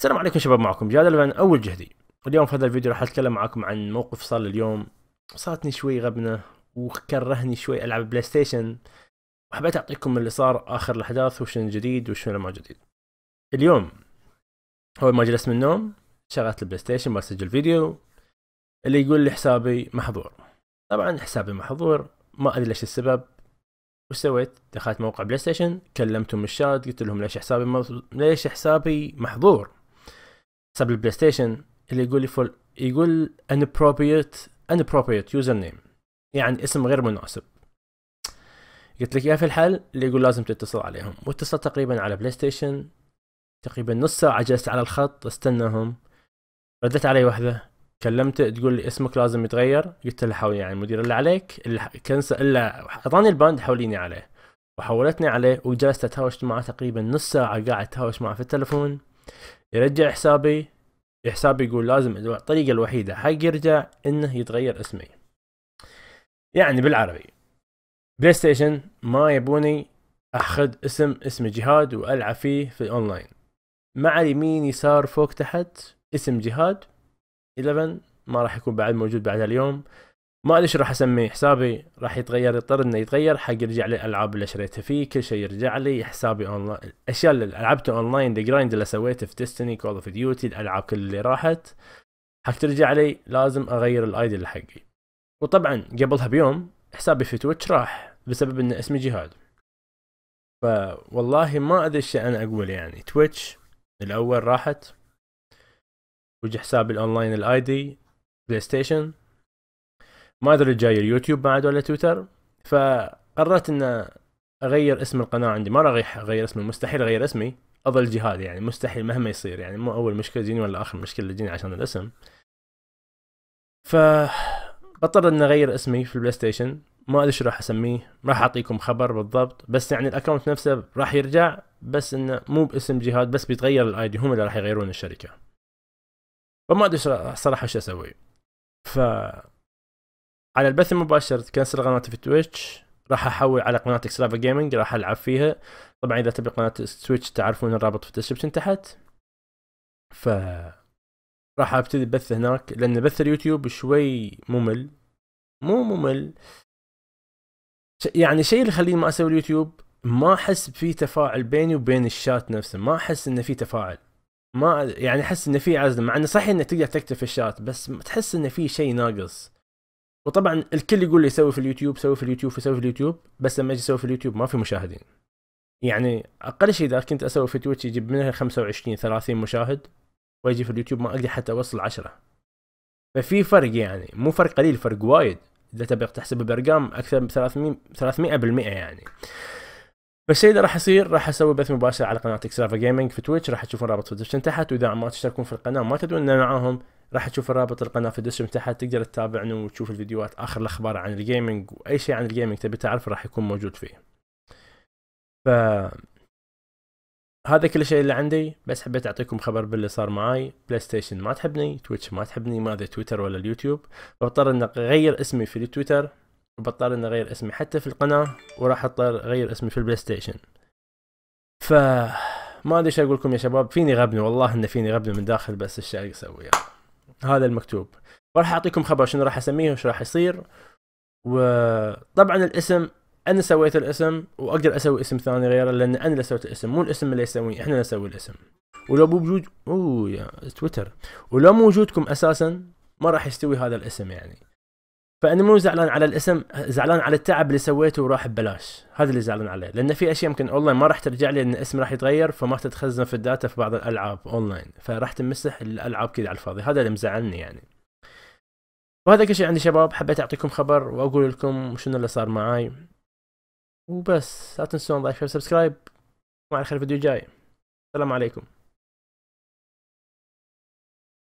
السلام عليكم شباب معكم جادل من اول جهدي اليوم في هذا الفيديو راح اتكلم معكم عن موقف صار اليوم صارتني شوي غبنه وكرهني شوي العب بلاي ستيشن وحبيت اعطيكم اللي صار اخر الاحداث وشنو جديد وشنو ما جديد اليوم اول ما جلست من النوم شغلت البلاي ستيشن بسجل فيديو اللي يقول لي حسابي محظور طبعا حسابي محظور ما ادري ليش السبب وش سويت؟ دخلت موقع بلاي ستيشن كلمتهم الشات قلت لهم ليش حسابي ليش حسابي محظور حساب البلاي ستيشن اللي يقول يقول يقول inappropriate inappropriate يوزر نيم يعني اسم غير مناسب قلت لك يا في الحل اللي يقول لازم تتصل عليهم واتصلت تقريبا على بلاي ستيشن تقريبا نص ساعة جلست على الخط استناهم ردت علي وحدة كلمته تقول لي اسمك لازم يتغير قلت لها حولي يعني المدير اللي عليك اللي كنسل الا اعطاني الباند حوليني عليه وحولتني عليه وجلست اتهاوش معه تقريبا نص ساعة قاعد اتهاوش معه في التلفون يرجع حسابي حسابي يقول لازم الطريقة الوحيدة حق يرجع انه يتغير اسمي يعني بالعربي بلاي ستيشن ما يبوني اخذ اسم اسم جهاد والعب فيه في الاونلاين مع اليمين يسار فوق تحت اسم جهاد 11 ما راح يكون بعد موجود بعد اليوم ما ادري شو راح اسمي حسابي راح يتغير يضطر انه يتغير حق يرجع لي الالعاب اللي شريتها فيه كل شيء يرجع لي حسابي اونلاين الاشياء اللي لعبته اونلاين الجرايند اللي سويته في ديستني كول اوف ديوتي الالعاب كل اللي راحت حق ترجع لي لازم اغير الاي دي حقي وطبعا قبلها بيوم حسابي في تويتش راح بسبب ان اسمي جهاد فوالله ما ادري ايش انا اقول يعني تويتش الاول راحت وجه حسابي الاونلاين الايدي بلاي ستيشن ما ادري جاي اليوتيوب بعد ولا تويتر فقررت ان اغير اسم القناه عندي ما راح اغير اسمي مستحيل اغير اسمي اضل جهاد يعني مستحيل مهما يصير يعني مو اول مشكله تجيني ولا اخر مشكله تجيني عشان الاسم ف بضطر اني اغير اسمي في البلاي ستيشن ما ادري شو راح اسميه راح اعطيكم خبر بالضبط بس يعني الاكونت نفسه راح يرجع بس انه مو باسم جهاد بس بيتغير الاي دي هم اللي راح يغيرون الشركه فما ادري صراحه شو اسوي ف على البث المباشر تكنسل قناتي في تويتش راح احول على قناه اكسلافا جيمنج راح العب فيها طبعا اذا تبي قناه تويتش تعرفون الرابط في الديسكربشن تحت ف راح ابتدي بث هناك لان بث اليوتيوب شوي ممل مو ممل يعني الشيء اللي يخليني ما اسوي اليوتيوب ما احس في تفاعل بيني وبين الشات نفسه ما احس انه في تفاعل ما يعني احس انه في عزله مع انه صحيح انك تقدر تكتب في الشات بس تحس انه في شيء ناقص وطبعا الكل يقول لي سوي في اليوتيوب سوي في اليوتيوب سوي في اليوتيوب بس لما اجي اسوي في اليوتيوب ما في مشاهدين يعني اقل شيء اذا كنت اسوي في تويتش يجيب منها 25 30 مشاهد واجي في اليوتيوب ما اقدر حتى اوصل 10 ففي فرق يعني مو فرق قليل فرق وايد اذا تبي تحسب بارقام اكثر من 300 300% يعني فالشيء اللي راح يصير راح اسوي بث مباشر على قناه اكسترافا جيمنج في تويتش راح تشوفون رابط في الديسكربشن تحت واذا ما تشتركون في القناه ما تدون معاهم راح تشوف الرابط القناه في الدسم تحت تقدر تتابعنا وتشوف الفيديوهات اخر الاخبار عن الجيمنج واي شيء عن الجيمنج تبي تعرفه راح يكون موجود فيه ف هذا كل شيء اللي عندي بس حبيت اعطيكم خبر باللي صار معاي بلاي ستيشن ما تحبني تويتش ما تحبني ما ادري تويتر ولا اليوتيوب بضطر اني اغير اسمي في التويتر وبضطر اني اغير اسمي حتى في القناه وراح اضطر اغير اسمي في البلاي ستيشن ف ما ادري ايش اقول لكم يا شباب فيني غبني والله ان فيني غبني من داخل بس ايش اسوي يعني. هذا المكتوب وراح اعطيكم خبر شنو راح اسميه وش راح يصير وطبعا الاسم انا سويت الاسم واقدر اسوي اسم ثاني غيره لان انا اللي سويت الاسم مو الاسم اللي يسويه احنا اللي نسوي الاسم ولو مو بوجود اوه يا تويتر ولو موجودكم اساسا ما راح يستوي هذا الاسم يعني فانا مو زعلان على الاسم زعلان على التعب اللي سويته وراح ببلاش هذا اللي زعلان عليه لان في اشياء يمكن اونلاين ما راح ترجع لي لان الاسم راح يتغير فما تتخزن في الداتا في بعض الالعاب اونلاين فراح تمسح الالعاب كذا على الفاضي هذا اللي مزعلني يعني وهذا كل شيء عندي شباب حبيت اعطيكم خبر واقول لكم شنو اللي صار معاي وبس لا تنسون لايك وسبسكرايب مع الخير فيديو جاي السلام عليكم